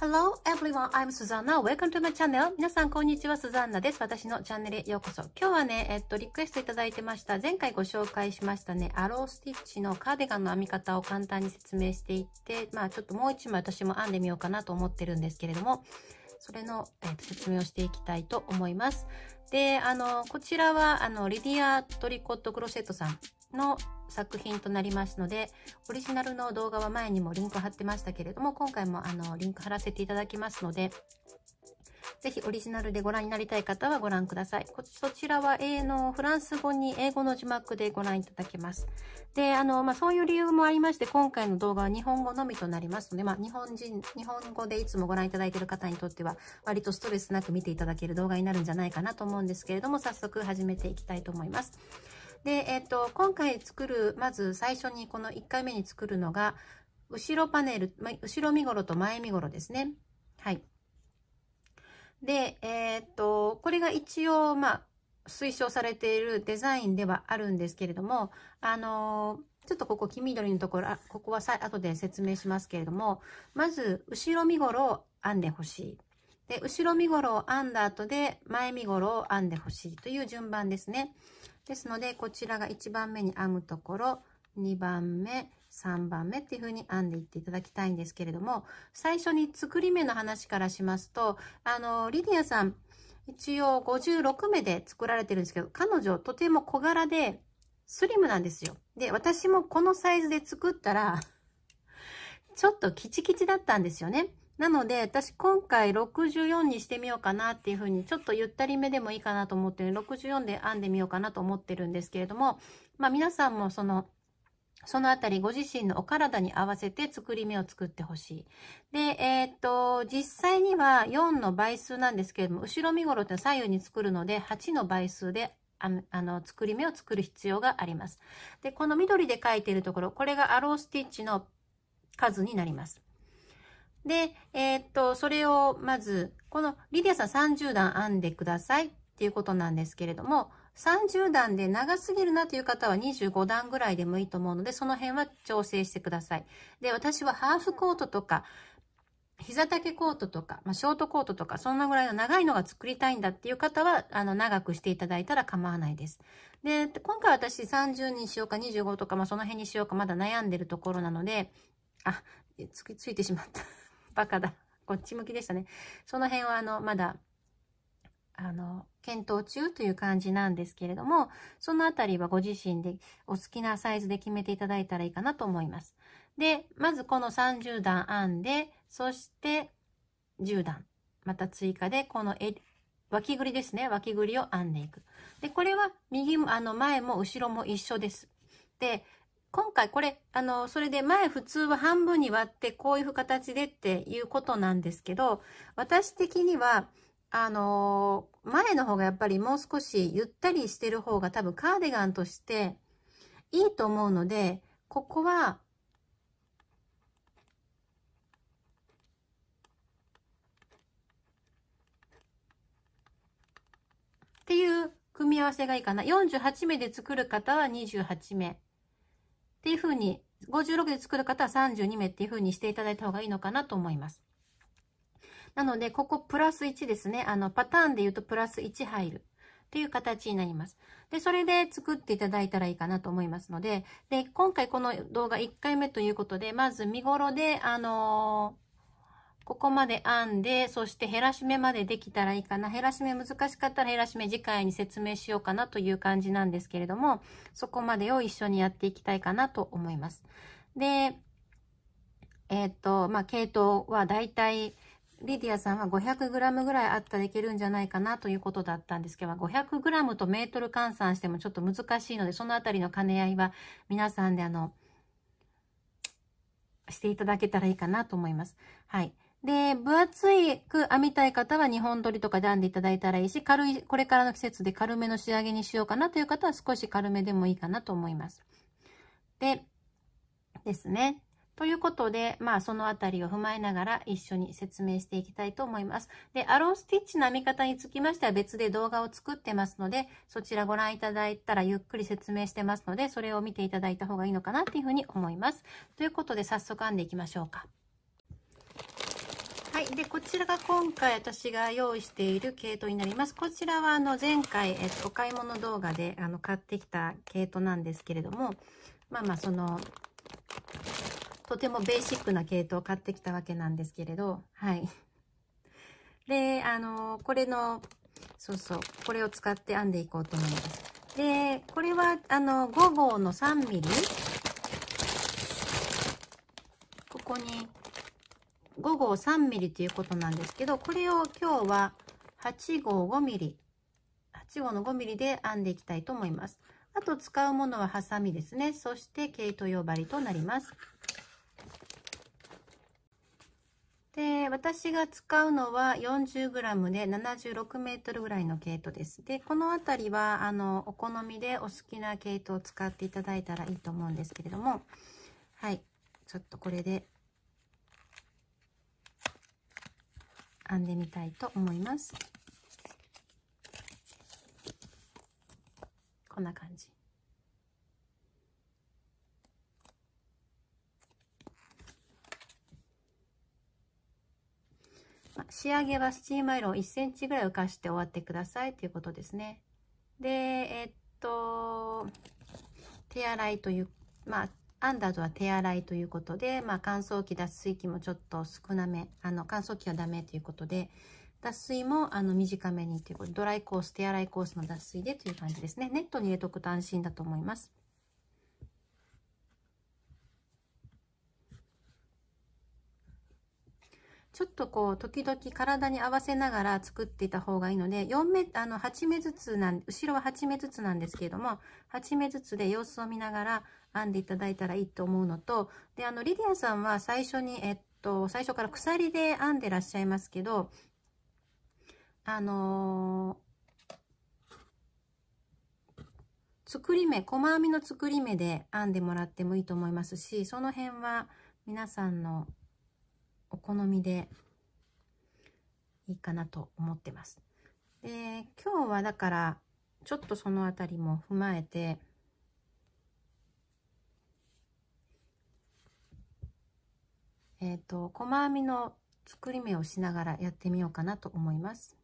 Hello everyone, I'm Susanna. Welcome to my channel. 皆さん、こんにちは。スザンナです。私のチャンネルへようこそ。今日はね、えっと、リクエストいただいてました。前回ご紹介しましたね、アロースティッチのカーディガンの編み方を簡単に説明していって、まあ、ちょっともう一枚私も編んでみようかなと思ってるんですけれども、それの、えっと、説明をしていきたいと思います。で、あの、こちらは、あの、リディア・トリコット・クロシェットさんの作品となりますので、オリジナルの動画は前にもリンク貼ってましたけれども、今回もあの、リンク貼らせていただきますので、ぜひオリジナルでご覧になりたい方はご覧ください。こそちらは英のフランス語に英語の字幕でご覧いただけます。で、あの、まあ、そういう理由もありまして、今回の動画は日本語のみとなりますので、まあ、日本人、日本語でいつもご覧いただいている方にとっては、割とストレスなく見ていただける動画になるんじゃないかなと思うんですけれども、早速始めていきたいと思います。で、えっ、と、今回作る、まず最初にこの1回目に作るのが、後ろパネル、後ろ身ごろと前身ごろですね。はい。で、えー、っと、これが一応、まあ、推奨されているデザインではあるんですけれども、あのー、ちょっとここ黄緑のところ、ここはさ後で説明しますけれども、まず、後ろ身ごろを編んでほしい。で、後ろ身ごろを編んだ後で、前身ごろを編んでほしいという順番ですね。ですので、こちらが1番目に編むところ、2番目、3番目っていう風に編んでいっていただきたいんですけれども、最初に作り目の話からしますと、あの、リディアさん、一応56目で作られてるんですけど、彼女とても小柄で、スリムなんですよ。で、私もこのサイズで作ったらちょっとキチキチだったんですよね。なので、私今回64にしてみようかなっていうふうに、ちょっとゆったりめでもいいかなと思ってる64で編んでみようかなと思ってるんですけれども、まあ皆さんもその、そのあたりご自身のお体に合わせて作り目を作ってほしい。で、えー、っと、実際には4の倍数なんですけれども、後ろ身ごろって左右に作るので、8の倍数であの作り目を作る必要があります。で、この緑で書いているところ、これがアロースティッチの数になります。で、えー、っと、それをまず、このリディアさん30段編んでくださいっていうことなんですけれども、30段で長すぎるなという方は25段ぐらいでもいいと思うので、その辺は調整してください。で、私はハーフコートとか、膝丈コートとか、まあ、ショートコートとか、そんなぐらいの長いのが作りたいんだっていう方は、あの、長くしていただいたら構わないです。で、今回私30にしようか25とか、まあ、その辺にしようか、まだ悩んでるところなので、あ、つ、ついてしまった。バカだ。こっち向きでしたね。その辺は、あの、まだ、あの、検討中という感じなんですけれども、そのあたりはご自身でお好きなサイズで決めていただいたらいいかなと思います。で、まずこの30段編んで、そして10段、また追加でこの脇ぐりですね、脇ぐりを編んでいく。で、これは右も、あの前も後ろも一緒です。で、今回これ、あの、それで前普通は半分に割ってこういう形でっていうことなんですけど、私的には、あのー前の方がやっぱりもう少しゆったりしてる方が多分カーディガンとしていいと思うので、ここは、っていう組み合わせがいいかな。48目で作る方は28目っていうふうに、56で作る方は32目っていうふうにしていただいた方がいいのかなと思います。なので、ここプラス1ですね。あの、パターンで言うとプラス1入る。という形になります。で、それで作っていただいたらいいかなと思いますので、で、今回この動画1回目ということで、まず見頃で、あのー、ここまで編んで、そして減らし目までできたらいいかな。減らし目難しかったら減らし目次回に説明しようかなという感じなんですけれども、そこまでを一緒にやっていきたいかなと思います。で、えっ、と、まあ、系統はだいたいリディアさんは 500g ぐらいあったらいけるんじゃないかなということだったんですけど、500g とメートル換算してもちょっと難しいので、そのあたりの兼ね合いは皆さんであの、していただけたらいいかなと思います。はい。で、分厚いく編みたい方は2本取りとかで編んでいただいたらいいし、軽い、これからの季節で軽めの仕上げにしようかなという方は少し軽めでもいいかなと思います。で、ですね。ということで、まあ、そのあたりを踏まえながら一緒に説明していきたいと思います。で、アロンスティッチの編み方につきましては別で動画を作ってますので、そちらご覧いただいたらゆっくり説明してますので、それを見ていただいた方がいいのかなっていうふうに思います。ということで、早速編んでいきましょうか。はい。で、こちらが今回私が用意している系統になります。こちらはあの前回、えっと、お買い物動画であの買ってきた系統なんですけれども、まあまあその、とてもベーシックな系統を買ってきたわけなんですけれど、はい。で、あの、これの、そうそう、これを使って編んでいこうと思います。で、これは、あの、5号の3 m m ここに、5号3 m m ということなんですけど、これを今日は8号5 m m 8号の5 m m で編んでいきたいと思います。あと使うものはハサミですね。そして毛糸用針となります。で、私が使うのは 40g で 76m ぐらいの毛糸です。で、この辺りは、あの、お好みでお好きな毛糸を使っていただいたらいいと思うんですけれども、はい、ちょっとこれで編んでみたいと思います。こんな感じ。仕上げはスチームアイロン1センチぐらい浮かして終わってくださいということですね。で、えっと、手洗いという、まあ、アンダードは手洗いということで、まあ、乾燥機、脱水機もちょっと少なめ、あの、乾燥機はダメということで、脱水もあの短めにということで、ドライコース、手洗いコースの脱水でという感じですね。ネットに入れとくと安心だと思います。ちょっとこう時々体に合わせながら作っていた方がいいので4目あの8目ずつなん後ろは8目ずつなんですけれども8目ずつで様子を見ながら編んでいただいたらいいと思うのとであのリディアさんは最初に、えっと、最初から鎖で編んでらっしゃいますけどあのー、作り目細編みの作り目で編んでもらってもいいと思いますしその辺は皆さんのお好みでいいかなと思ってます。で今日はだからちょっとその辺りも踏まえてえっ、と細編みの作り目をしながらやってみようかなと思います。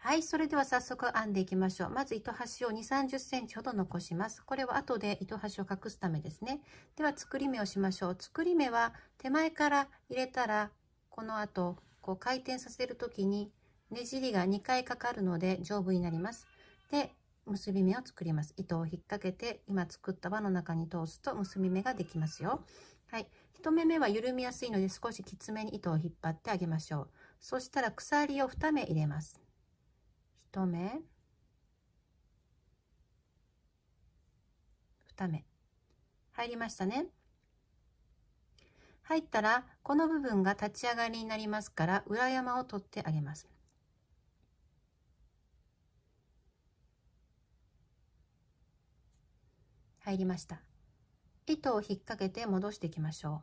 はい、それでは早速編んでいきましょう。まず糸端を2、30センチほど残します。これは後で糸端を隠すためですね。では作り目をしましょう。作り目は手前から入れたら、この後、こう回転させる時にねじりが2回かかるので丈夫になります。で、結び目を作ります。糸を引っ掛けて、今作った輪の中に通すと結び目ができますよ。はい。1目目は緩みやすいので少しきつめに糸を引っ張ってあげましょう。そしたら鎖を2目入れます。1目二目入りましたね入ったらこの部分が立ち上がりになりますから裏山を取ってあげます入りました糸を引っ掛けて戻していきましょ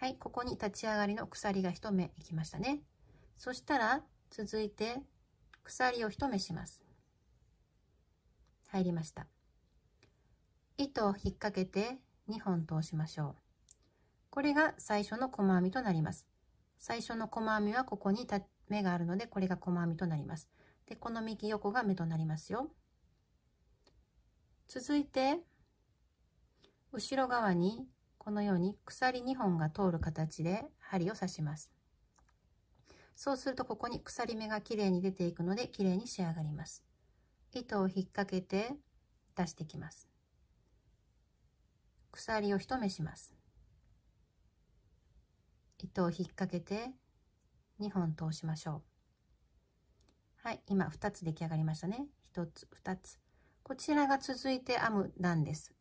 うはいここに立ち上がりの鎖が1目いきましたねそしたら続いて鎖を1目します入りました糸を引っ掛けて2本通しましょうこれが最初の細編みとなります最初の細編みはここに目があるのでこれが細編みとなりますでこの右横が目となりますよ続いて後ろ側にこのように鎖2本が通る形で針を刺しますそうするとここに鎖目がきれいに出ていくのできれいに仕上がります糸を引っ掛けて出してきます鎖を1目します糸を引っ掛けて2本通しましょうはい今2つ出来上がりましたね1つ2つこちらが続いて編む段です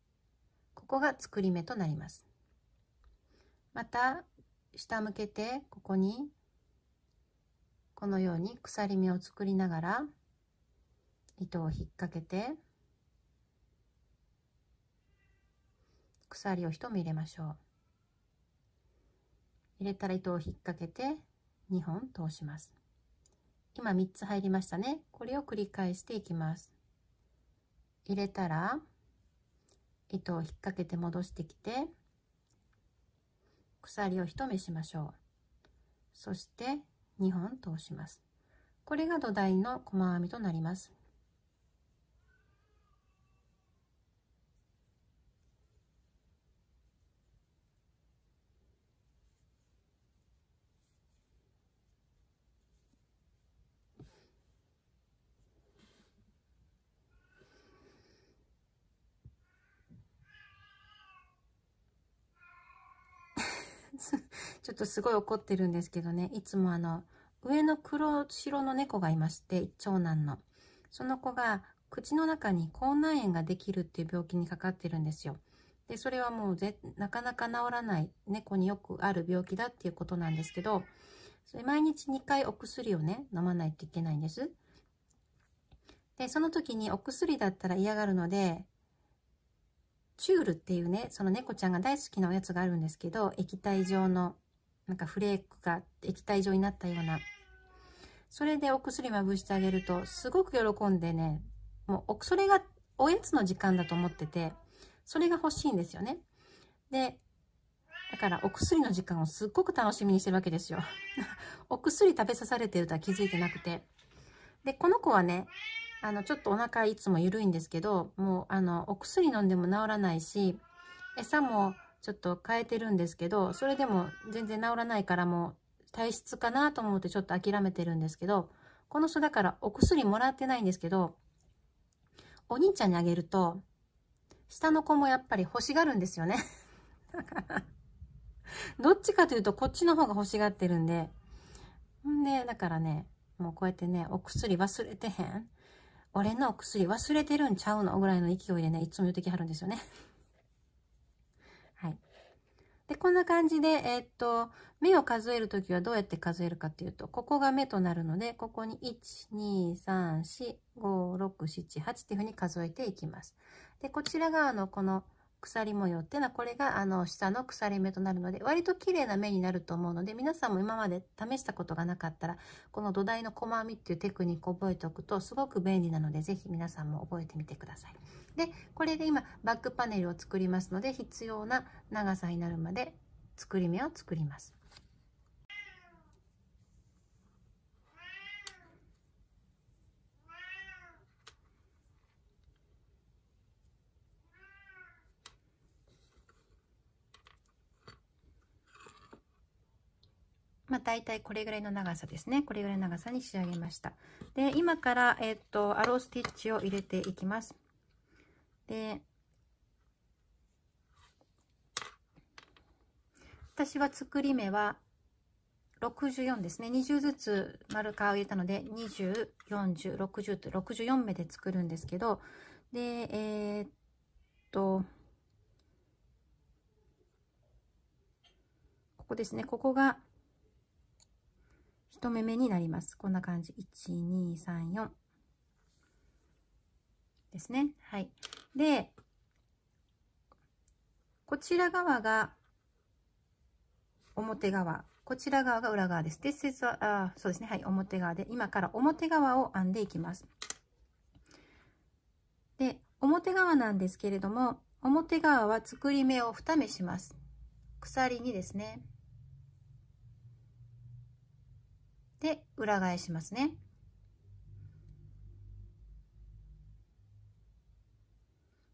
ここが作り目となりますまた下向けてここにこのように鎖目を作りながら糸を引っ掛けて鎖を1目入れましょう入れたら糸を引っ掛けて2本通します今3つ入りましたねこれを繰り返していきます入れたら糸を引っ掛けて戻してきて鎖を1目しましょうそして2本通しますこれが土台の細編みとなりますっとすごい怒ってるんですけどね、いつもあの、上の黒白の猫がいまして、長男の。その子が口の中に口内炎ができるっていう病気にかかってるんですよ。で、それはもうぜなかなか治らない猫によくある病気だっていうことなんですけど、それ毎日2回お薬をね、飲まないといけないんです。で、その時にお薬だったら嫌がるので、チュールっていうね、その猫ちゃんが大好きなおやつがあるんですけど、液体状のなんかフレークが液体状になったような。それでお薬まぶしてあげると、すごく喜んでね、もう、それがおやつの時間だと思ってて、それが欲しいんですよね。で、だからお薬の時間をすっごく楽しみにしてるわけですよ。お薬食べさされてるとは気づいてなくて。で、この子はね、あの、ちょっとお腹いつも緩いんですけど、もう、あの、お薬飲んでも治らないし、餌もちょっと変えてるんですけど、それでも全然治らないからもう体質かなと思ってちょっと諦めてるんですけど、この人だからお薬もらってないんですけど、お兄ちゃんにあげると、下の子もやっぱり欲しがるんですよね。だから、どっちかというとこっちの方が欲しがってるんで、んで、だからね、もうこうやってね、お薬忘れてへん俺のお薬忘れてるんちゃうのぐらいの勢いでね、いつも言ってきはるんですよね。で、こんな感じで、えー、っと、目を数えるときはどうやって数えるかっていうと、ここが目となるので、ここに1、2、3、4、5、6、7、8っていうふうに数えていきます。で、こちら側のこの鎖模様っていうのはこれがあの下の鎖目となるので割と綺麗な目になると思うので皆さんも今まで試したことがなかったらこの土台の細編みっていうテクニックを覚えておくとすごく便利なので是非皆さんも覚えてみてください。でこれで今バックパネルを作りますので必要な長さになるまで作り目を作ります。まあ、大体これぐらいの長さですねこれぐらいの長さに仕上げましたで今から、えっとアロースティッチを入れていきますで私は作り目は64ですね20ずつ丸カーを入れたので204060と64目で作るんですけどでえー、っとここですねここが1目目になります。こんな感じ。1234ですね。はい。で、こちら側が表側。こちら側が裏側です。This is, あそうですね。はい。表側で、今から表側を編んでいきます。で、表側なんですけれども、表側は作り目を2目します。鎖にですね。で裏返しますね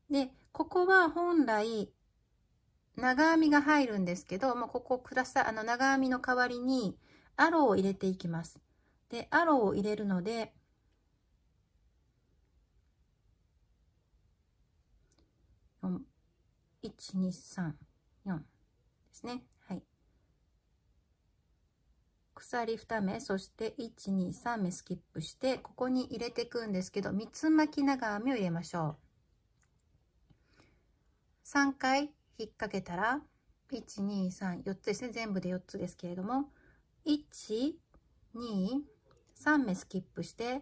でここは本来長編みが入るんですけどもうここくさあの長編みの代わりにアローを入れていきますでアローを入れるので123ですね鎖2目そして123目スキップしてここに入れていくんですけど3つ巻き長編みを入れましょう3回引っ掛けたら1234つですね全部で4つですけれども123目スキップして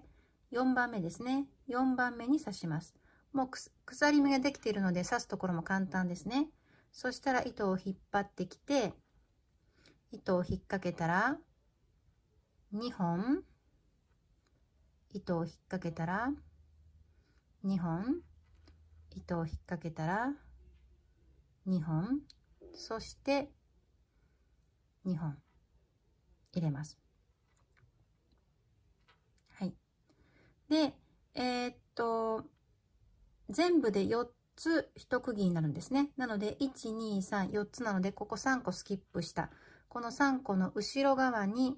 4番目ですね4番目に刺しますもう鎖目ができているので刺すところも簡単ですねそしたら糸を引っ張ってきて糸を引っ掛けたら2本糸を引っ掛けたら2本糸を引っ掛けたら2本そして2本入れます。はい、でえー、っと全部で4つ一区切りになるんですね。なので1234つなのでここ3個スキップしたこの3個の後ろ側に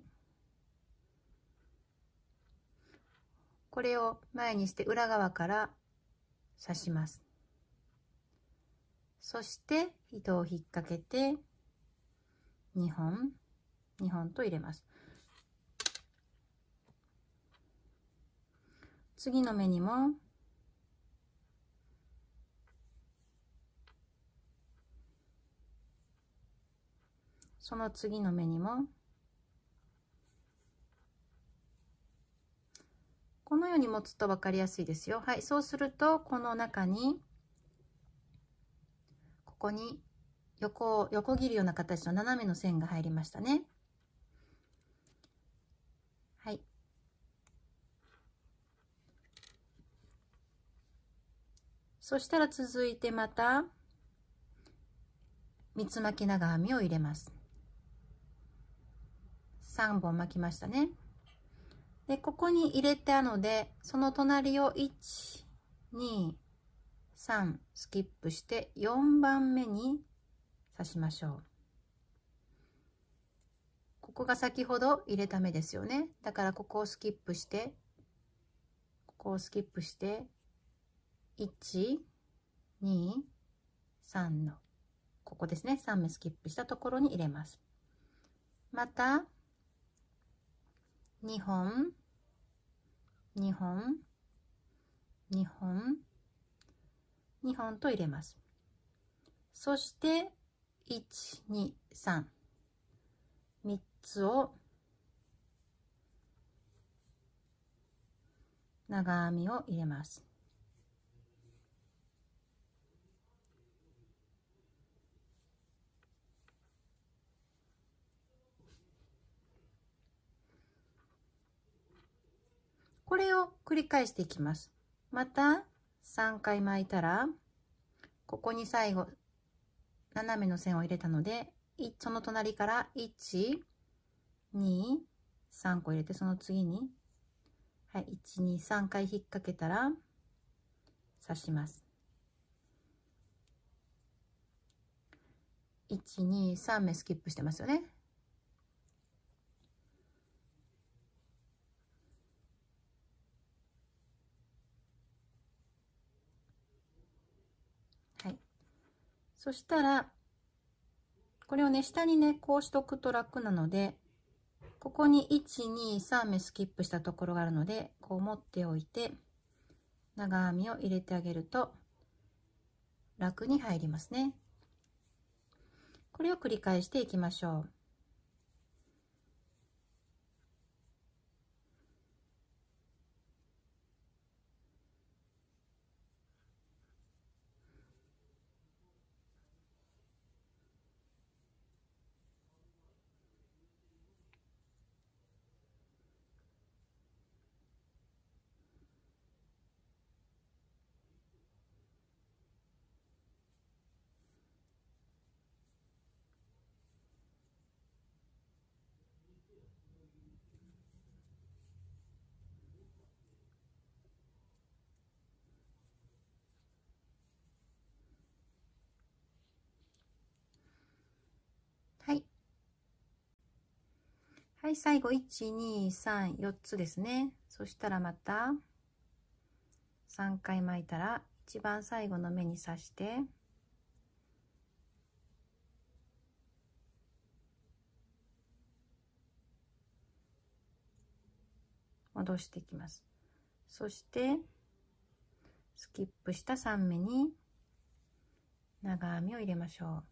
これを前にして裏側から刺しますそして糸を引っ掛けて2本2本と入れます次の目にもその次の目にもように持つと分かりやすいですよ。はい、そうすると、この中に、ここに横、横切るような形の斜めの線が入りましたね。はい。そしたら続いてまた、三つ巻き長編みを入れます。3本巻きましたね。で、ここに入れたので、その隣を1、2、3スキップして4番目に刺しましょう。ここが先ほど入れた目ですよね。だからここをスキップして、ここをスキップして、1、2、3の、ここですね。3目スキップしたところに入れます。また、2本、日本日本日本と入れますそして1233つを長編みを入れますこれを繰り返していきます。また3回巻いたら、ここに最後、斜めの線を入れたので、その隣から1、2、3個入れて、その次に、はい、1、2、3回引っ掛けたら、刺します。1、2、3目スキップしてますよね。そしたら、これをね、下にね、こうしとくと楽なので、ここに1、2、3目スキップしたところがあるので、こう持っておいて、長編みを入れてあげると、楽に入りますね。これを繰り返していきましょう。はい、最後、1、2、3、4つですね。そしたらまた、3回巻いたら、一番最後の目に刺して、戻していきます。そして、スキップした3目に、長編みを入れましょう。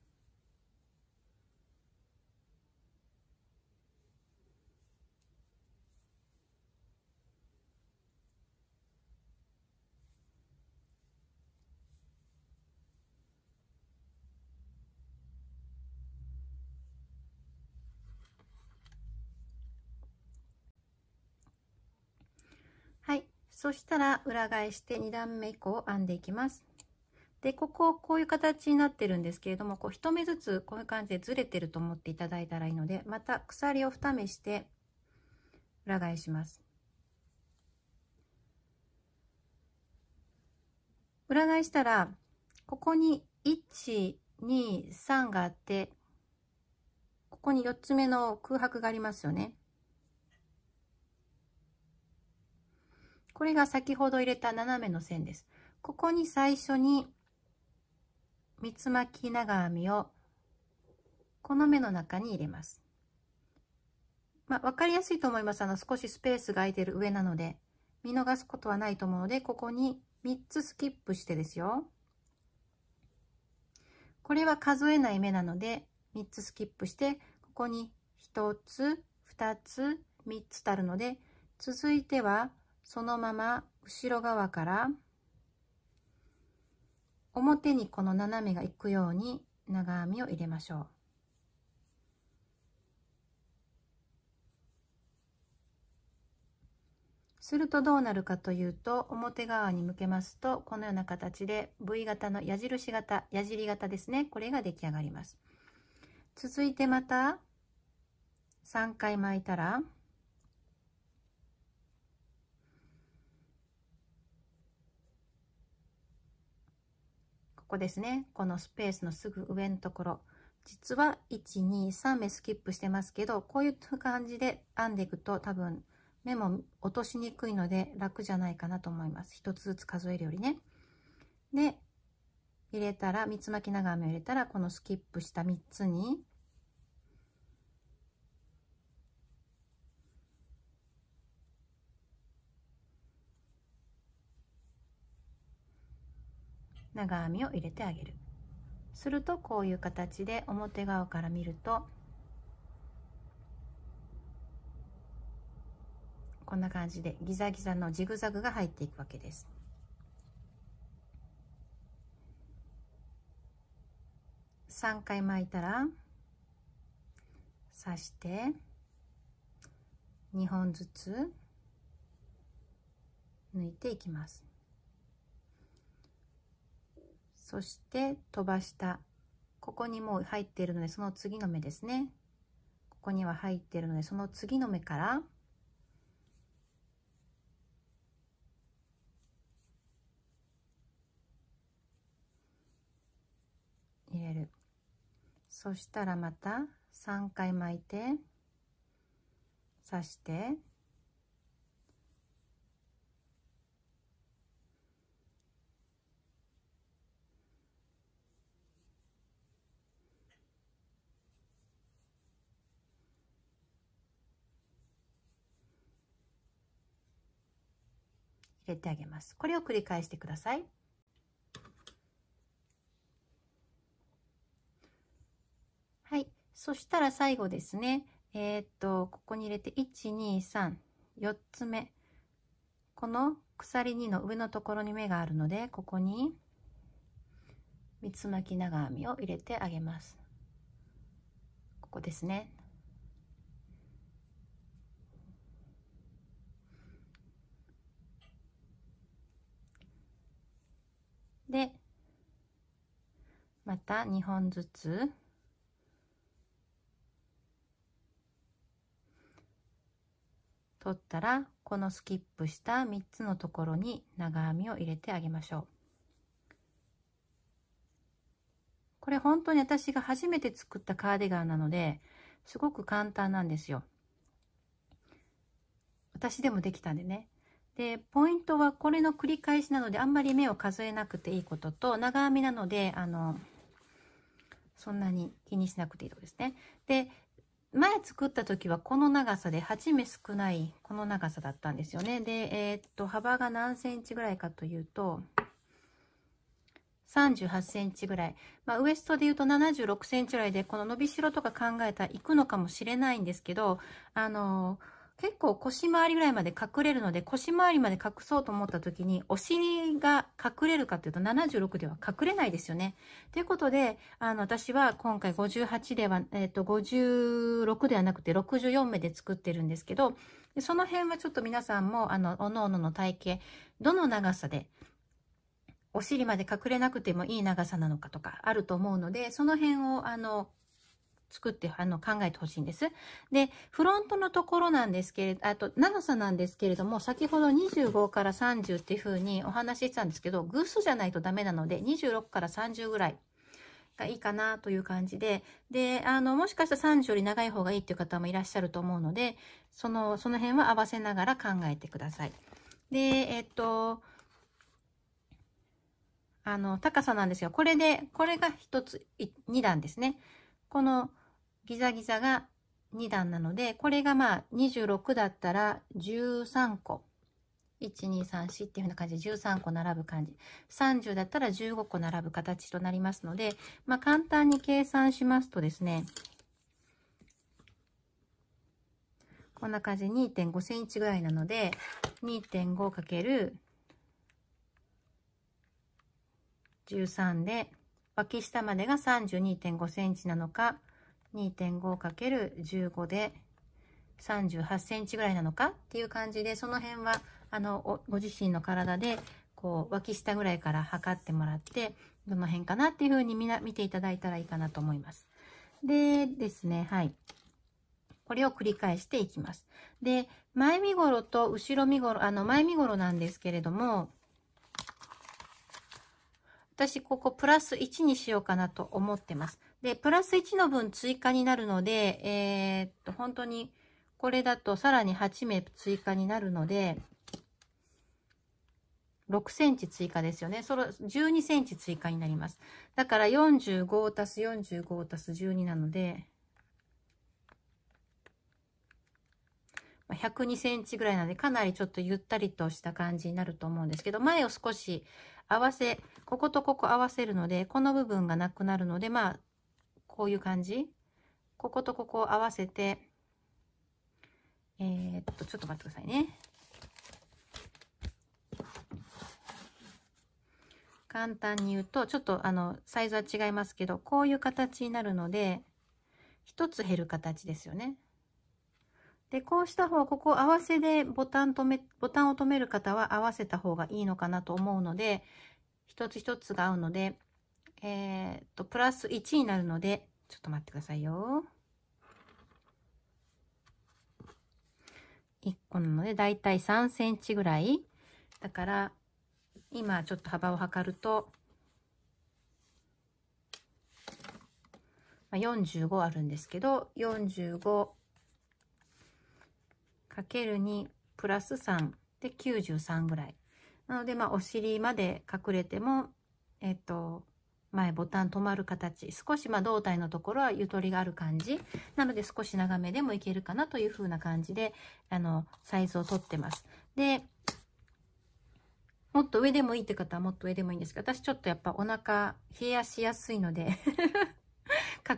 そしたら裏返して2段目以降編んでいきますでこここういう形になってるんですけれどもこう1目ずつこういう感じでずれてると思っていただいたらいいのでまた鎖を2目して裏返します裏返したらここに123があってここに4つ目の空白がありますよねこれが先ほど入れた斜めの線です。ここに最初に三つ巻き長編みをこの目の中に入れます。まあ、分かりやすいと思います。あの少しスペースが空いてる上なので見逃すことはないと思うのでここに3つスキップしてですよ。これは数えない目なので3つスキップしてここに1つ2つ3つたるので続いてはそのまま後ろ側から表にこの斜めがいくように長編みを入れましょう。するとどうなるかというと表側に向けますとこのような形で V 型の矢印型矢尻型ですねこれが出来上がります続いてまた3回巻いたらこですね。このスペースのすぐ上のところ。実は1、2、3目スキップしてますけど、こういう感じで編んでいくと多分目も落としにくいので楽じゃないかなと思います。1つずつ数えるよりね。で、入れたら、三つ巻き長編みを入れたら、このスキップした3つに長編みを入れてあげるするとこういう形で表側から見るとこんな感じでギザギザのジグザグが入っていくわけです3回巻いたら刺して2本ずつ抜いていきますそして飛ばしたここにもう入っているのでその次の目ですねここには入っているのでその次の目から入れるそしたらまた3回巻いて刺して入れてあげます。これを繰り返してください。はい。そしたら最後ですね。えー、っと、ここに入れて、1、2、3、4つ目。この鎖2の上のところに目があるので、ここに、三つ巻き長編みを入れてあげます。ここですね。でまた2本ずつ取ったらこのスキップした3つのところに長編みを入れてあげましょうこれ本当に私が初めて作ったカーディガンなのですごく簡単なんですよ私でもできたんでねでポイントはこれの繰り返しなのであんまり目を数えなくていいことと長編みなのであのそんなに気にしなくていいとこですね。で前作った時はこの長さで8目少ないこの長さだったんですよね。で、えー、っと幅が何センチぐらいかというと38センチぐらい、まあ、ウエストで言うと76センチぐらいでこの伸びしろとか考えたらいくのかもしれないんですけどあのー結構腰回りぐらいまで隠れるので、腰回りまで隠そうと思った時に、お尻が隠れるかというと76では隠れないですよね。ということで、あの、私は今回58では、えっ、ー、と、56ではなくて64目で作ってるんですけど、その辺はちょっと皆さんも、あの、おのおのの体型、どの長さで、お尻まで隠れなくてもいい長さなのかとかあると思うので、その辺を、あの、作って、あの、考えてほしいんです。で、フロントのところなんですけれど、あと、長さなんですけれども、先ほど25から30っていうふうにお話ししてたんですけど、偶数じゃないとダメなので、26から30ぐらいがいいかなという感じで、で、あの、もしかしたら30より長い方がいいっていう方もいらっしゃると思うので、その、その辺は合わせながら考えてください。で、えっと、あの、高さなんですが、これで、これが1つ、2段ですね。このギザギザが2段なので、これがまあ26だったら13個。1234っていうふうな感じで13個並ぶ感じ。30だったら15個並ぶ形となりますので、まあ簡単に計算しますとですね、こんな感じで2.5センチぐらいなので、2.5かける13で、脇下までが32.5センチなのか、2.5×15 で38センチぐらいなのかっていう感じで、その辺は、あの、ご自身の体で、こう、脇下ぐらいから測ってもらって、どの辺かなっていうふうにみな見ていただいたらいいかなと思います。でですね、はい。これを繰り返していきます。で、前身頃と後ろ身頃、あの、前身頃なんですけれども、私ここプラス1にしようかなと思ってます。で、プラス1の分追加になるので、えー、っと、本当に、これだとさらに8目追加になるので、6センチ追加ですよね。その12センチ追加になります。だから45足す45足す12なので、102センチぐらいなので、かなりちょっとゆったりとした感じになると思うんですけど、前を少し合わせ、こことここ合わせるので、この部分がなくなるので、まあ、こういう感じこことここを合わせてえー、っとちょっと待ってくださいね簡単に言うとちょっとあのサイズは違いますけどこういう形になるので1つ減る形ですよね。でこうした方ここ合わせでボタン止めボタンを止める方は合わせた方がいいのかなと思うので一つ一つが合うので、えー、っとプラス1になるのでちょっと待ってくださいよ。1個なので、だいたい3センチぐらい。だから、今ちょっと幅を測ると、まあ、45あるんですけど、45かける2プラス3で93ぐらい。なので、まあ、お尻まで隠れても、えっと、前ボタン止まる形少しま胴体のところはゆとりがある感じなので少し長めでもいけるかなという風な感じであのサイズをとってますでもっと上でもいいって方はもっと上でもいいんですけど私ちょっとやっぱお腹冷やしやすいので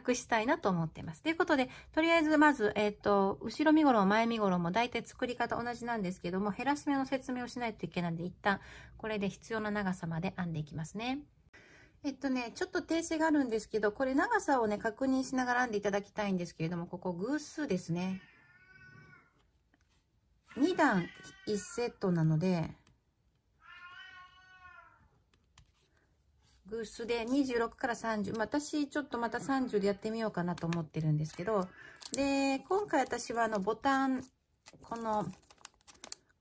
隠したいなと思ってます。ということで、とりあえずまず、えっ、ー、と、後ろ身ごろも前身ごろも大体作り方同じなんですけども、減らし目の説明をしないといけないので、一旦これで必要な長さまで編んでいきますね。えっとね、ちょっと訂正があるんですけど、これ長さをね、確認しながら編んでいただきたいんですけれども、ここ偶数ですね。2段1セットなので、偶数で26から30、まあ、私ちょっとまた30でやってみようかなと思ってるんですけど、で、今回私はあのボタン、この、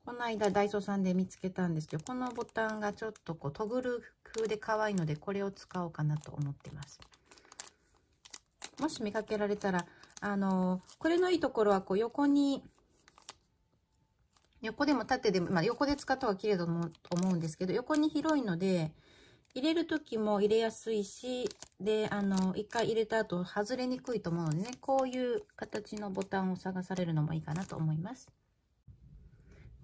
この間ダイソーさんで見つけたんですけど、このボタンがちょっとこうトグル工夫で可愛いのでこれを使おうかなと思ってますもし見かけられたらあのこれのいいところはこう横に横でも縦でも、まあ、横で使った方が綺麗だと思うんですけど横に広いので入れる時も入れやすいしであの一回入れた後外れにくいと思うのでねこういう形のボタンを探されるのもいいかなと思います。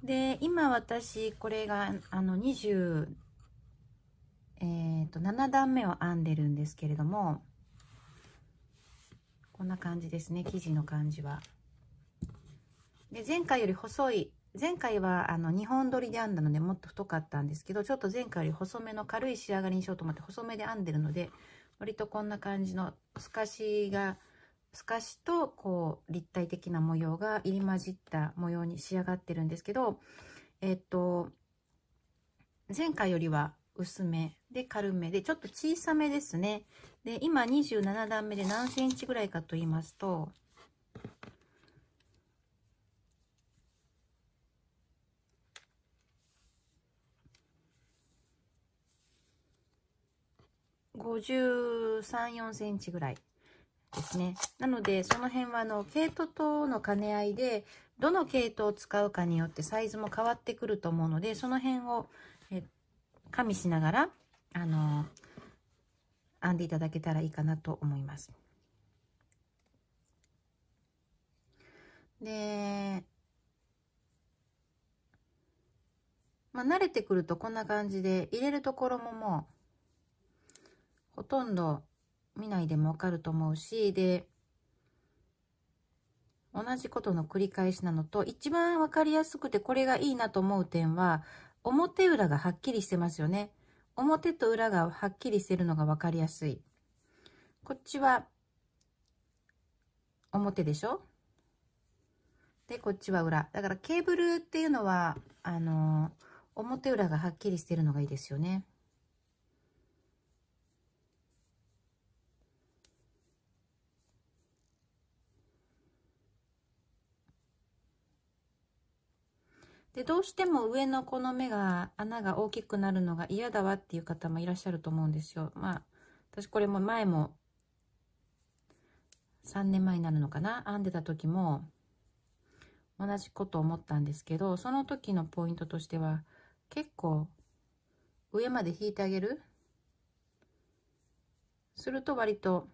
で今私これがあのえー、と7段目を編んでるんですけれどもこんな感じですね生地の感じは。で前回より細い前回はあの2本取りで編んだのでもっと太かったんですけどちょっと前回より細めの軽い仕上がりにしようと思って細めで編んでるので割とこんな感じの透かしが透かしとこう立体的な模様が入り混じった模様に仕上がってるんですけどえっと前回よりは薄めで軽めでちょっと小さめですねで今27段目で何センチぐらいかと言いますと534センチぐらいですね。なので、その辺はあの、毛糸との兼ね合いで、どの毛糸を使うかによってサイズも変わってくると思うので、その辺を加味しながら、あのー、編んでいただけたらいいかなと思います。で、まあ、慣れてくるとこんな感じで入れるところももうほとんど見ないでもわかると思うしで同じことの繰り返しなのと一番分かりやすくてこれがいいなと思う点は表裏がはっきりしてますよね。表と裏がはっきりしてるのが分かりやすい。こっちは表でしょで、こっちは裏。だからケーブルっていうのは、あのー、表裏がはっきりしてるのがいいですよね。でどうしても上のこの目が穴が大きくなるのが嫌だわっていう方もいらっしゃると思うんですよ。まあ私これも前も3年前になるのかな編んでた時も同じこと思ったんですけどその時のポイントとしては結構上まで引いてあげるすると割と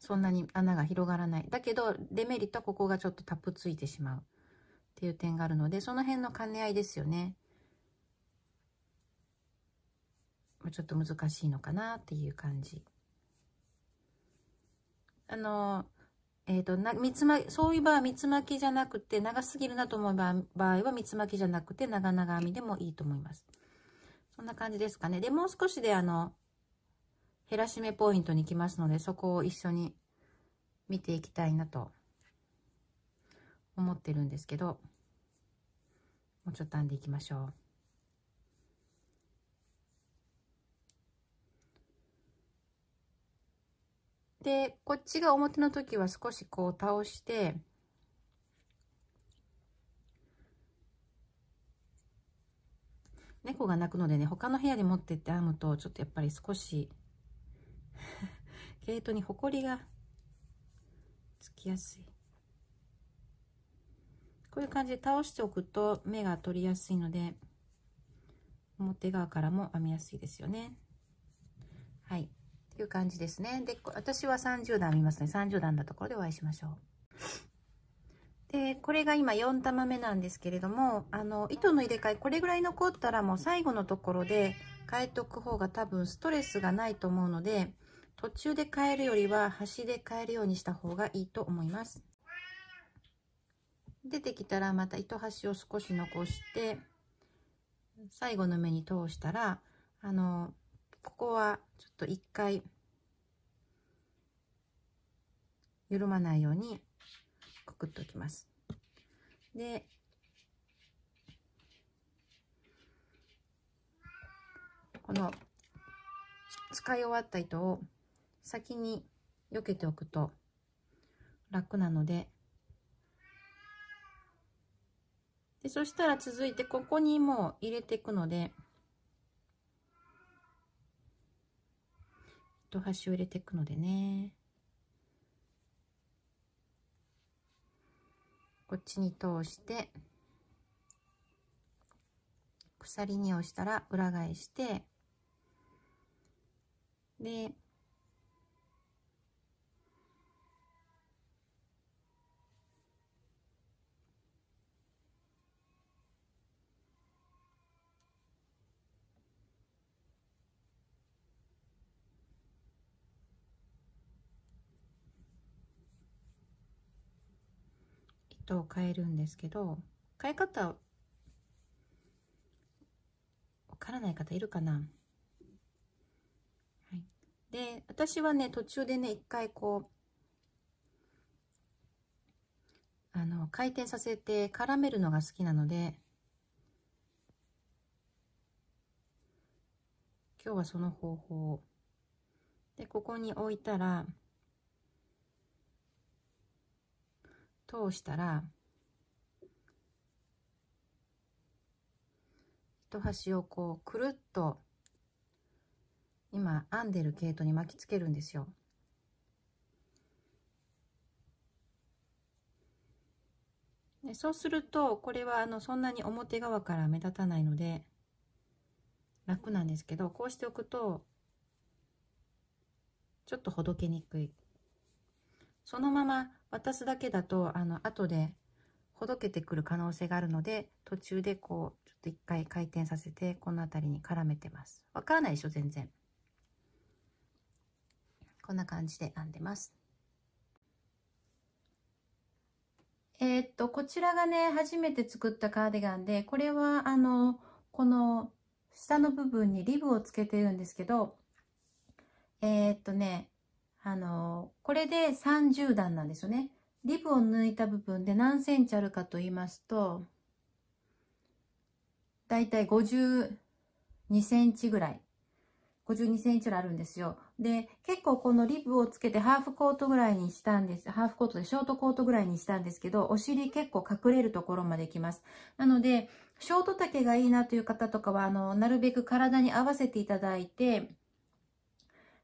そんなに穴が広がらないだけどデメリットはここがちょっとタップついてしまう。っていう点があるので、その辺の兼ね合いですよね。ちょっと難しいのかなっていう感じ。あの、えっ、ー、と、な、三つま、そういうえば三つ巻きじゃなくて、長すぎるなと思う場合は三つ巻きじゃなくて、長々編みでもいいと思います。そんな感じですかね。で、もう少しであの、減らし目ポイントに行きますので、そこを一緒に見ていきたいなと思ってるんですけどもうちょっと編んでいきましょう。でこっちが表の時は少しこう倒して猫が鳴くのでね他の部屋に持ってって編むとちょっとやっぱり少し 毛糸にほこりがつきやすい。こういう感じで倒しておくと目が取りやすいので表側からも編みやすいですよねはいっていう感じですねで私は30段編みますね30段のところでお会いしましょうでこれが今4玉目なんですけれどもあの糸の入れ替えこれぐらい残ったらもう最後のところで変えとく方が多分ストレスがないと思うので途中で変えるよりは端で変えるようにした方がいいと思います出てきたらまた糸端を少し残して最後の目に通したらあのここはちょっと一回緩まないようにくくっておきます。でこの使い終わった糸を先に避けておくと楽なのででそしたら続いてここにもう入れていくので糸端を入れていくのでねこっちに通して鎖2をしたら裏返してでと変えるんですけど変え方わからない方いるかな、はい、で私はね途中でね一回こうあの回転させて絡めるのが好きなので今日はその方法でここに置いたら通したら糸端をこうくるっと今編んでる毛糸に巻きつけるんですよ。でそうするとこれはあのそんなに表側から目立たないので楽なんですけどこうしておくとちょっとほどけにくいそのまま渡すだけだと、あの、後でほどけてくる可能性があるので、途中でこう、ちょっと一回回転させて、この辺りに絡めてます。わからないでしょ、全然。こんな感じで編んでます。えー、っと、こちらがね、初めて作ったカーディガンで、これは、あの、この下の部分にリブをつけてるんですけど、えー、っとね、あの、これで30段なんですよね。リブを抜いた部分で何センチあるかと言いますと、だいたい52センチぐらい。52センチぐらいあるんですよ。で、結構このリブをつけてハーフコートぐらいにしたんです。ハーフコートでショートコートぐらいにしたんですけど、お尻結構隠れるところまできます。なので、ショート丈がいいなという方とかは、あの、なるべく体に合わせていただいて、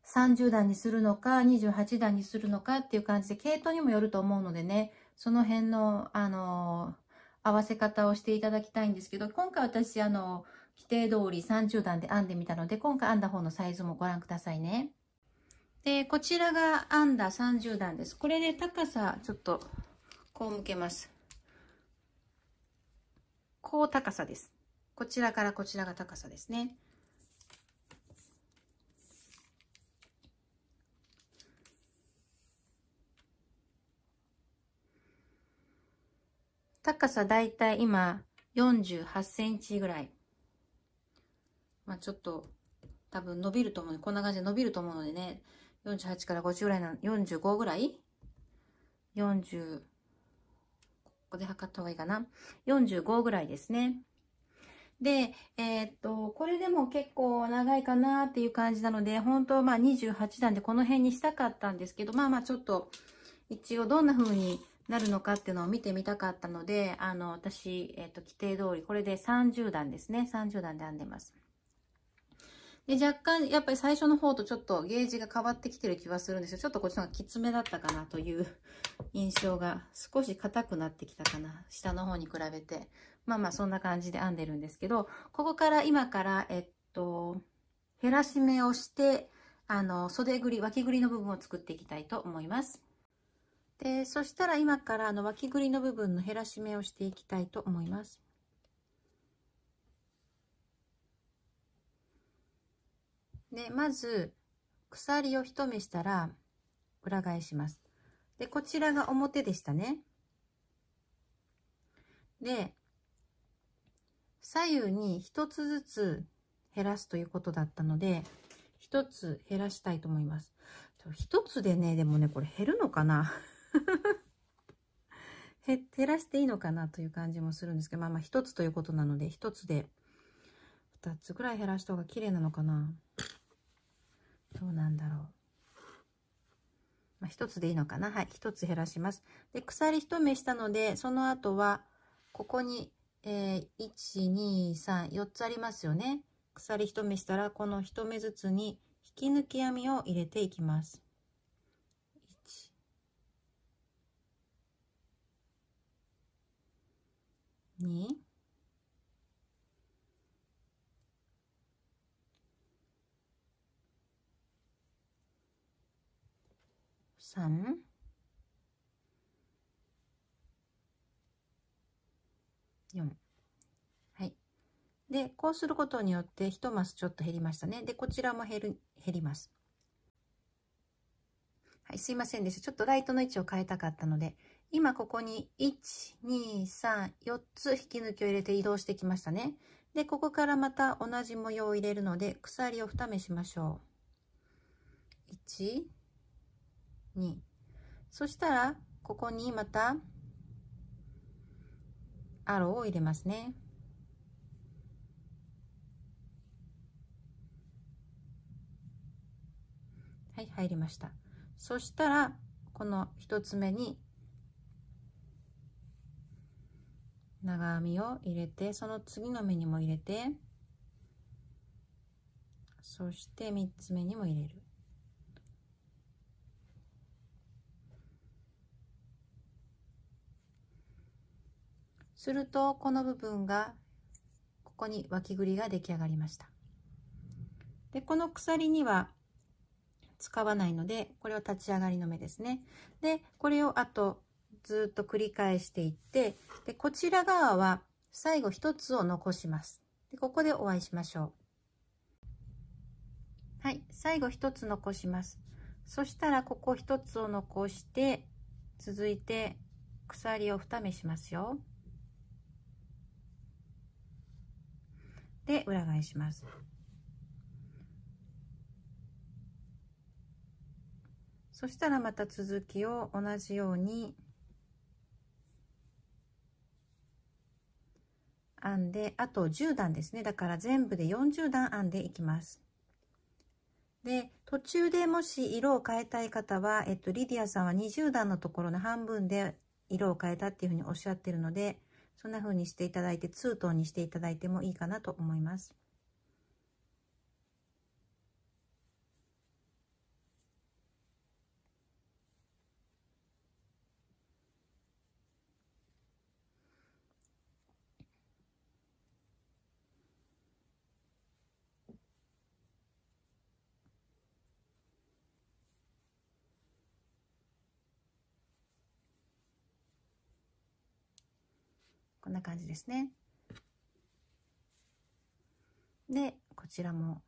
30段にするのか、28段にするのかっていう感じで、系統にもよると思うのでね、その辺の、あのー、合わせ方をしていただきたいんですけど、今回私、あの規定通り30段で編んでみたので、今回編んだ方のサイズもご覧くださいね。で、こちらが編んだ30段です。これで高さ、ちょっと、こう向けます。こう高さです。こちらからこちらが高さですね。高さだいたい今48センチぐらい。まあちょっと多分伸びると思う。こんな感じで伸びると思うのでね、48から50ぐらいな、45ぐらい ?40、ここで測った方がいいかな。45ぐらいですね。で、えー、っと、これでも結構長いかなっていう感じなので、本当まあ28段でこの辺にしたかったんですけど、まあまあちょっと、一応どんな風になるのかっていうのを見てみたかったので、あの、私、えっ、と、規定通り、これで30段ですね。30段で編んでます。で、若干、やっぱり最初の方とちょっとゲージが変わってきてる気はするんですよ。ちょっとこっちの方がきつめだったかなという 印象が少し硬くなってきたかな。下の方に比べて。まあまあ、そんな感じで編んでるんですけど、ここから今から、えっと、減らし目をして、あの、袖ぐり、脇ぐりの部分を作っていきたいと思います。でそしたら今からあの脇ぐりの部分の減らし目をしていきたいと思います。でまず鎖を1目したら裏返します。でこちらが表でしたね。で左右に1つずつ減らすということだったので1つ減らしたいと思います。1つでねでもねこれ減るのかな 減らしていいのかなという感じもするんですけど、まあまあ一つということなので、一つで二つぐらい減らした方が綺麗なのかな。どうなんだろう。まあつでいいのかな。はい、一つ減らします。で、鎖一目したので、その後は、ここに、えー、1、2、3、4つありますよね。鎖一目したら、この一目ずつに引き抜き編みを入れていきます。に三四はいでこうすることによって一マスちょっと減りましたねでこちらも減る減りますはいすいませんでしたちょっとライトの位置を変えたかったので今ここに1234つ引き抜きを入れて移動してきましたねでここからまた同じ模様を入れるので鎖を2目しましょう12そしたらここにまたアローを入れますねはい入りましたそしたらこの1つ目に長編みを入れてその次の目にも入れてそして3つ目にも入れる。するとこの部分がここに脇ぐりが出来上がりました。でこの鎖には使わないのでこれは立ち上がりの目ですね。でこれをあとずっと繰り返していってでこちら側は最後1つを残しますでここでお会いしましょうはい最後1つ残しますそしたらここ1つを残して続いて鎖を2目しますよで裏返しますそしたらまた続きを同じように編んであと10段ですねだから全部で40段編んでいきますで途中でもし色を変えたい方は、えっと、リディアさんは20段のところの半分で色を変えたっていうふうにおっしゃってるのでそんな風にしていただいてツートンにしていただいてもいいかなと思いますんな感じですね。で、こちらも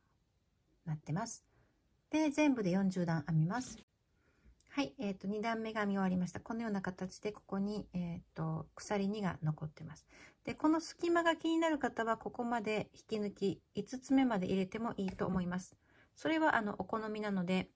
なってます。で、全部で40段編みます。はい、えー、と、2段目が編み終わりました。このような形で、ここに、えっ、ー、と、鎖2が残ってます。で、この隙間が気になる方は、ここまで引き抜き、5つ目まで入れてもいいと思います。それは、あの、お好みなので、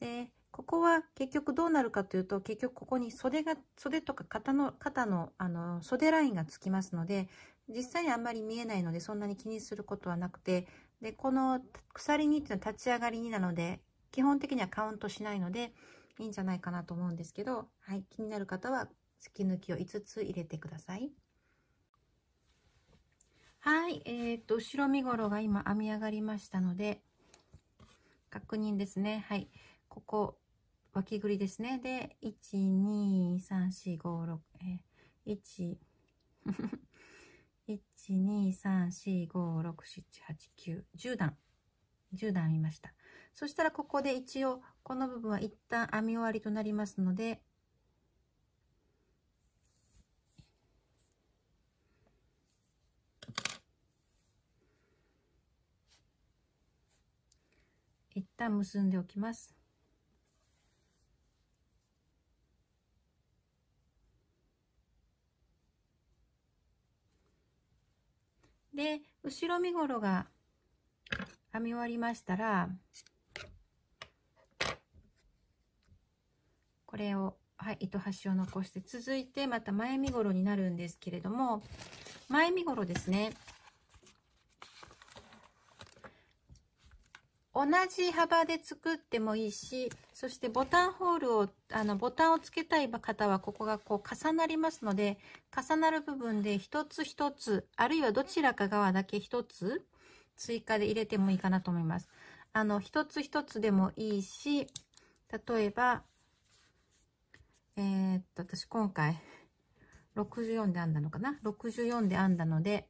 で、ここは結局どうなるかというと結局ここに袖が袖とか肩の肩のあの袖ラインがつきますので実際にあんまり見えないのでそんなに気にすることはなくてでこの鎖2っていうのは立ち上がり2なので基本的にはカウントしないのでいいんじゃないかなと思うんですけど、はい、気になる方は突き抜きを5つ入れてください。はい、えー、っと後ろ身ごろが今編み上がりましたので確認ですね。はい、ここ脇ぐりですね。で、1、2、3、4、5、6、えー、1、1、2、3、4、5、6、7、8、9、10段。10段編みました。そしたらここで一応、この部分は一旦編み終わりとなりますので、一旦結んでおきます。で後ろ身ごろが編み終わりましたらこれを、はい、糸端を残して続いてまた前身ごろになるんですけれども前身ごろですね同じ幅で作ってもいいし、そしてボタンホールを、あの、ボタンをつけたい方は、ここがこう重なりますので、重なる部分で一つ一つ、あるいはどちらか側だけ一つ、追加で入れてもいいかなと思います。あの、一つ一つでもいいし、例えば、えー、っと、私今回、64で編んだのかな ?64 で編んだので、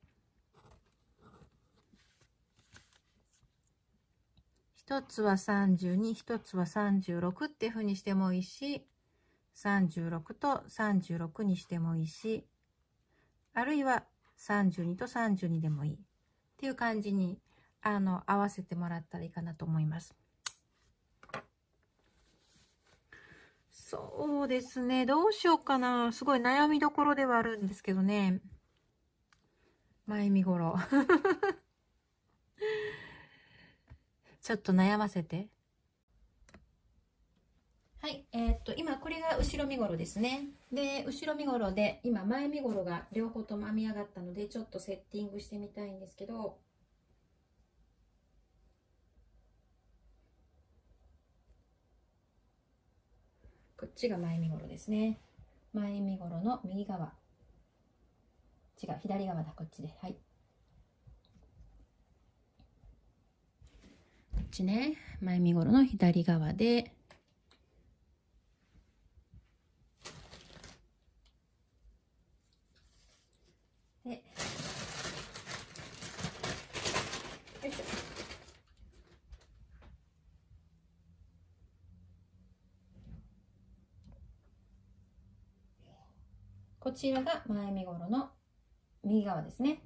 1つは32、1つは36っていう風にしてもいいし、36と36にしてもいいし、あるいは32と32でもいいっていう感じに、あの、合わせてもらったらいいかなと思います。そうですね。どうしようかな。すごい悩みどころではあるんですけどね。前見頃。ちょっと悩ませて。はい、えー、っと今これが後ろ身ごろですね。で後ろ身ごろで今前身ごろが両方とも編み上がったのでちょっとセッティングしてみたいんですけど。こっちが前身ごろですね。前身ごろの右側。違う、左側だ、こっちで。はい。ちね前身頃の左側ででこちらが前身頃の右側ですね。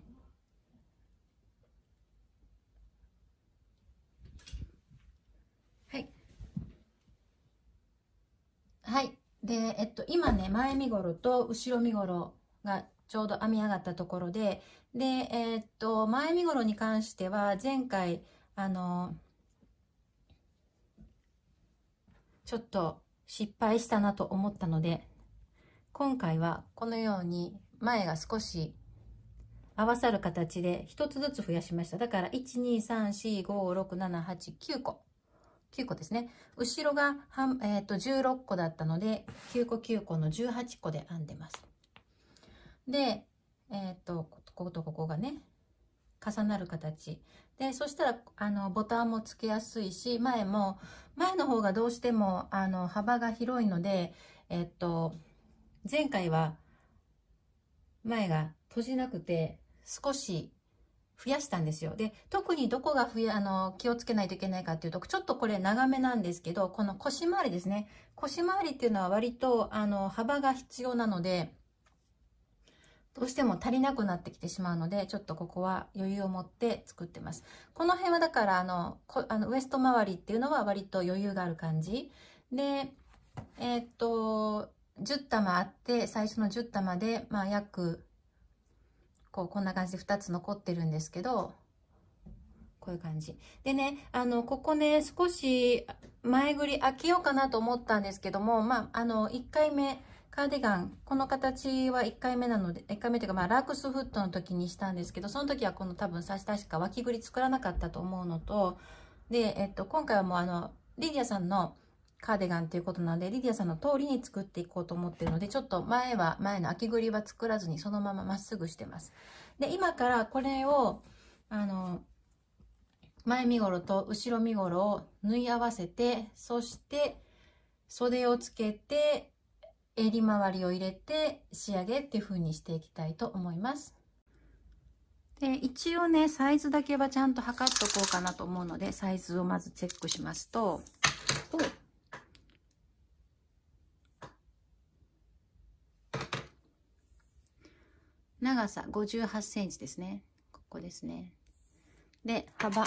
で、えっと、今ね、前身ごろと後ろ身ごろがちょうど編み上がったところで、で、えっと、前身ごろに関しては、前回、あの、ちょっと失敗したなと思ったので、今回はこのように前が少し合わさる形で1つずつ増やしました。だから、1、2、3、4、5、6、7、8、9個。9個ですね。後ろが半、えー、と16個だったので、9個9個の18個で編んでます。で、えっ、ー、と、こことここがね、重なる形。で、そしたら、あの、ボタンもつけやすいし、前も、前の方がどうしても、あの、幅が広いので、えっ、ー、と、前回は、前が閉じなくて、少し増やしたんですよ。で、特にどこが増や、あの、気をつけないといけないかっていうと、ちょっとこれ長めなんですけど、この腰回りですね。腰回りっていうのは割と、あの、幅が必要なので、どうしても足りなくなってきてしまうので、ちょっとここは余裕を持って作ってます。この辺はだから、あの、こあのウエスト周りっていうのは割と余裕がある感じ。で、えー、っと、10玉あって、最初の10玉で、まあ約こう、こんな感じで2つ残ってるんですけど、こういう感じ。でね、あの、ここね、少し前ぐり開けようかなと思ったんですけども、まあ、あの、1回目、カーディガン、この形は1回目なので、1回目というか、まあ、ラークスフットの時にしたんですけど、その時はこの多分差し出しか脇ぐり作らなかったと思うのと、で、えっと、今回はもうあの、リディアさんのカーディガンということなので、リディアさんの通りに作っていこうと思ってるので、ちょっと前は、前の秋ぐりは作らずに、そのまままっすぐしてます。で、今からこれを、あの、前身頃と後ろ身頃を縫い合わせて、そして袖をつけて、襟周りを入れて仕上げっていう風にしていきたいと思います。で、一応ね、サイズだけはちゃんと測っとこうかなと思うので、サイズをまずチェックしますと、長さ58センチですね。ここですね。で、幅。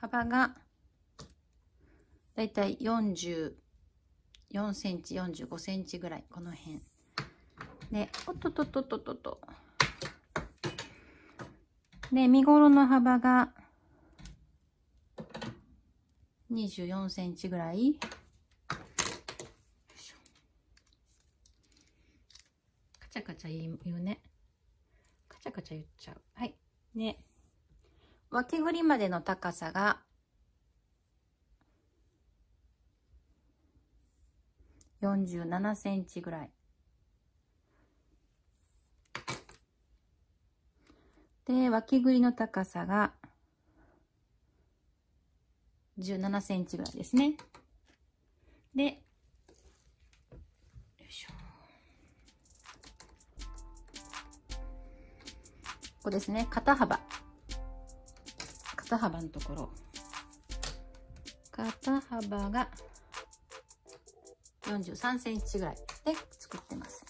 幅がだいたい40 4センチ、45センチぐらい、この辺。で、おっとっとっとっとっとと。で、身頃の幅が24センチぐらい。カチャカチャ言うね。カチャカチャ言っちゃう。はい。ね。脇ぐりまでの高さが47センチぐらい。で、脇ぐりの高さが17センチぐらいですね。で、よいしょ。ここですね、肩幅。肩幅のところ。肩幅が43センチぐらいで作ってます。